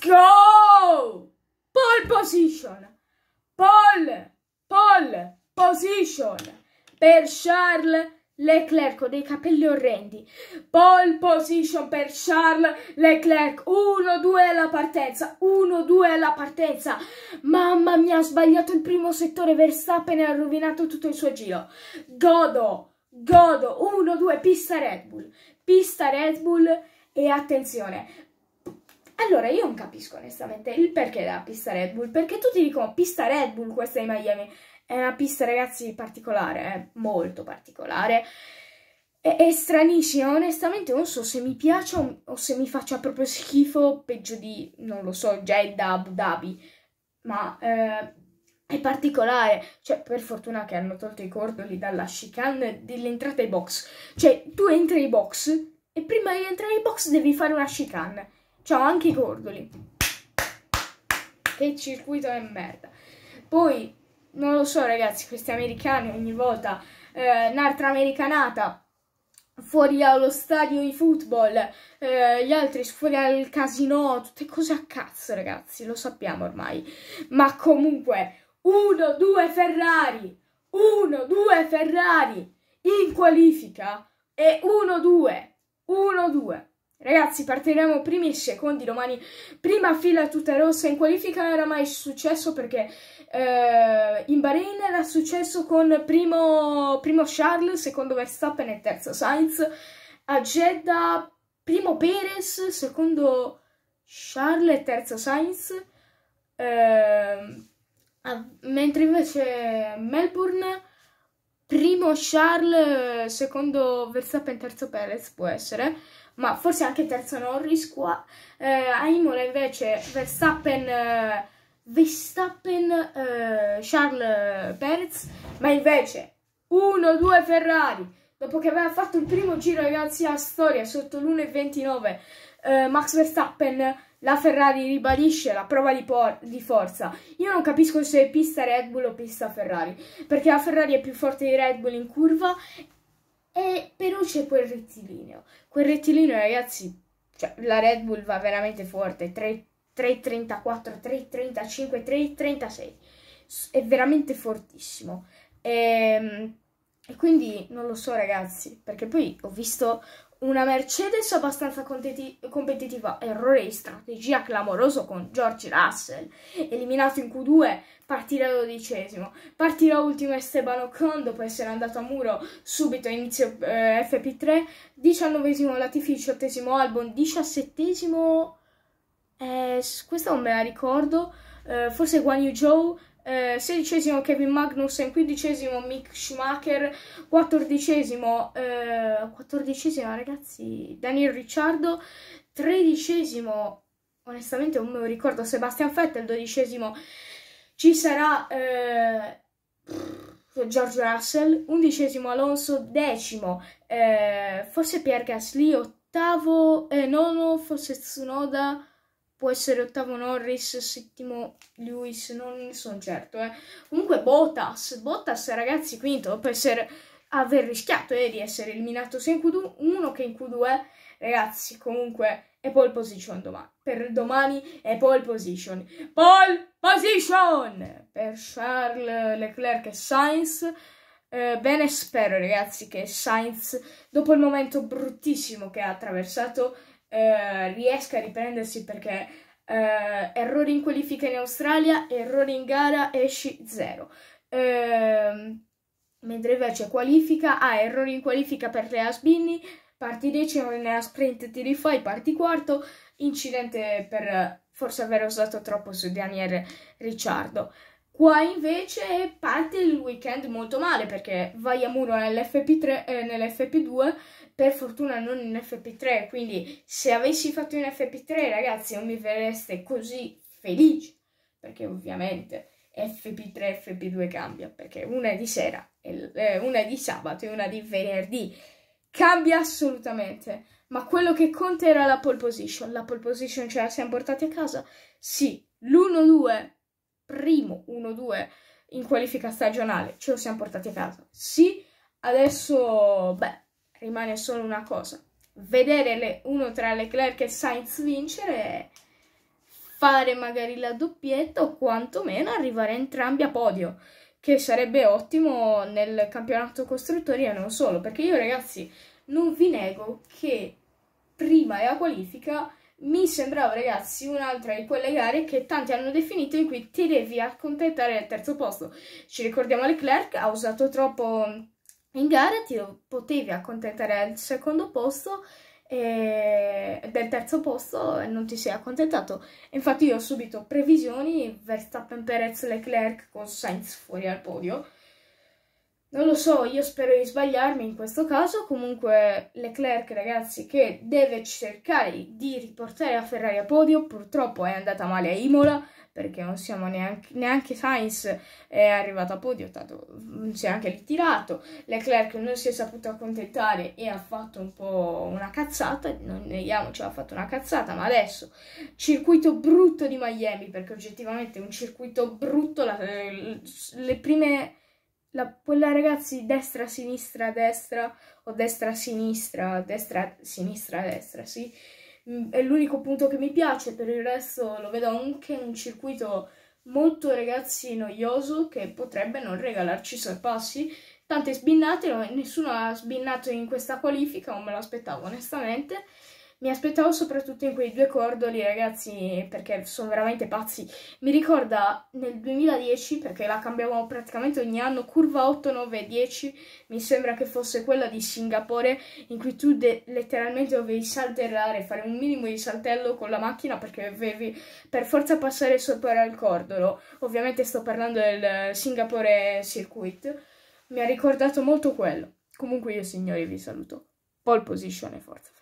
go! Pole position, pole, pole position per Charles Leclerc Ho dei capelli orrendi. Pole position per Charles Leclerc. 1-2 alla partenza. 1-2 alla partenza. Mamma mia, ha sbagliato il primo settore. Verstappen e ha rovinato tutto il suo giro. Godo, godo. 1-2, pista Red Bull. Pista Red Bull. E attenzione, allora, io non capisco onestamente il perché della pista Red Bull, perché tutti dicono pista Red Bull questa di Miami, è una pista ragazzi particolare, eh? molto particolare, è, è stranissima, onestamente non so se mi piace o, o, se mi faccia proprio schifo, peggio di, non lo so, Jeddah, Abu Dhabi, ma eh, è particolare, cioè per fortuna che hanno tolto i cordoli dalla chicane dell'entrata ai box, cioè tu entri ai box e prima di entrare ai box devi fare una chicane, c'ho anche i cordoli. Che circuito è merda. Poi, non lo so ragazzi, questi americani ogni volta, eh, un'altra americanata fuori allo stadio di football, eh, gli altri fuori al casino, tutte cose a cazzo ragazzi, lo sappiamo ormai. Ma comunque, 1-2 Ferrari, 1-2 Ferrari in qualifica e 1-2, 1-2. Ragazzi, partiremo primi e secondi domani. Prima fila tutta rossa. In qualifica non era mai successo perché eh, in Bahrain era successo con primo, primo Charles, secondo Verstappen e terzo Sainz. A Jeddah, primo Perez, secondo Charles e terzo Sainz. Eh, mentre invece Melbourne, primo Charles, secondo Verstappen, e terzo Perez può essere ma forse anche terzo Norris qua. Eh, a Imola invece Verstappen, eh, Verstappen eh, Charles Perez, ma invece 1-2 Ferrari. Dopo che aveva fatto il primo giro, ragazzi, a storia sotto l'1,29, eh, Max Verstappen, la Ferrari ribadisce la prova di, di, forza. Io non capisco se è pista Red Bull o pista Ferrari, perché la Ferrari è più forte di Red Bull in curva e Perucci è quel rettilineo. Quel rettilineo, ragazzi, cioè, la Red Bull va veramente forte. 3.34, 3.35, 3.36. È veramente fortissimo. E, ehm, e quindi non lo so, ragazzi, perché poi ho visto una Mercedes abbastanza competitiva, errore di strategia clamoroso con George Russell, eliminato in Q2, partita dodicesimo, partita ultimo Esteban Ocon dopo essere andato a muro subito inizio eh, FP3, diciannovesimo Latifi, ottesimo Albon, diciassettesimo, eh, questa non me la ricordo, eh, forse Guan Yu Zhou, eh, sedicesimo Kevin Magnussen, quindicesimo Mick Schumacher, quattordicesimo, eh, quattordicesimo ragazzi Daniel Ricciardo, tredicesimo, onestamente non me lo ricordo, Sebastian Vettel, dodicesimo ci sarà eh, George Russell, undicesimo Alonso, decimo eh, forse Pierre Gasly, ottavo, eh, nono forse Tsunoda, può essere ottavo Norris, settimo Lewis, non ne sono certo. Eh. Comunque Bottas, Bottas ragazzi quinto dopo essere, aver rischiato eh, di essere eliminato sia in Q1 che in Q2, ragazzi comunque è pole position domani, per domani è pole position, pole position per Charles Leclerc e Sainz. Eh, bene spero ragazzi che Sainz dopo il momento bruttissimo che ha attraversato eh, riesca a riprendersi perché eh, errori in qualifica in Australia, errori in gara, esci zero. Eh, mentre invece qualifica ha ah, errori in qualifica per Lea Sbinni, parti decimo, nella sprint ti rifai, parti quarto, incidente per forse aver usato troppo su Daniel Ricciardo. Qua invece parte il weekend molto male perché vai a muro nell'FP3, eh, nell'FP2, per fortuna non in FP3, quindi se avessi fatto in FP3 ragazzi non mi verreste così felice, perché ovviamente FP3 FP2 cambia, perché una è di sera, eh, una è di sabato e una di venerdì, cambia assolutamente, ma quello che conta era la pole position, la pole position ce la siamo portati a casa? Sì, l'1-2 primo 1-2 in qualifica stagionale ce lo siamo portati a casa. Sì, adesso, beh, rimane solo una cosa. Vedere le, uno tra Leclerc e Sainz vincere e fare magari la doppietta o quantomeno arrivare entrambi a podio, che sarebbe ottimo nel campionato costruttori e non solo, perché io ragazzi non vi nego che prima e della qualifica mi sembrava ragazzi un'altra di quelle gare che tanti hanno definito in cui ti devi accontentare del terzo posto. Ci ricordiamo Leclerc, ha usato troppo in gara, ti potevi accontentare del secondo posto e del terzo posto e non ti sei accontentato. Infatti io ho subito previsioni Verstappen, Perez, Leclerc con Sainz fuori al podio non lo so, io spero di sbagliarmi in questo caso, comunque Leclerc ragazzi che deve cercare di riportare la Ferrari a podio, purtroppo è andata male a Imola perché non siamo neanche, neanche Sainz è arrivato a podio, tanto non si è anche ritirato, Leclerc non si è saputo accontentare e ha fatto un po' una cazzata, non neghiamoci ha fatto una cazzata, ma adesso circuito brutto di Miami perché oggettivamente è un circuito brutto, la, eh, le prime la, quella ragazzi destra sinistra destra o destra sinistra destra sinistra destra sì mm, è l'unico punto che mi piace per il resto lo vedo anche un circuito molto ragazzi noioso che potrebbe non regalarci sorpassi tante sbinnate nessuno ha sbinnato in questa qualifica non me lo aspettavo onestamente mi aspettavo soprattutto in quei due cordoli, ragazzi, perché sono veramente pazzi. Mi ricorda nel 2010, perché la cambiavamo praticamente ogni anno, curva 8, 9 10, mi sembra che fosse quella di Singapore, in cui tu letteralmente dovevi saltellare, fare un minimo di saltello con la macchina perché dovevi per forza passare sopra il cordolo. Ovviamente sto parlando del Singapore Circuit. Mi ha ricordato molto quello. Comunque io signori vi saluto. Pole position e forza.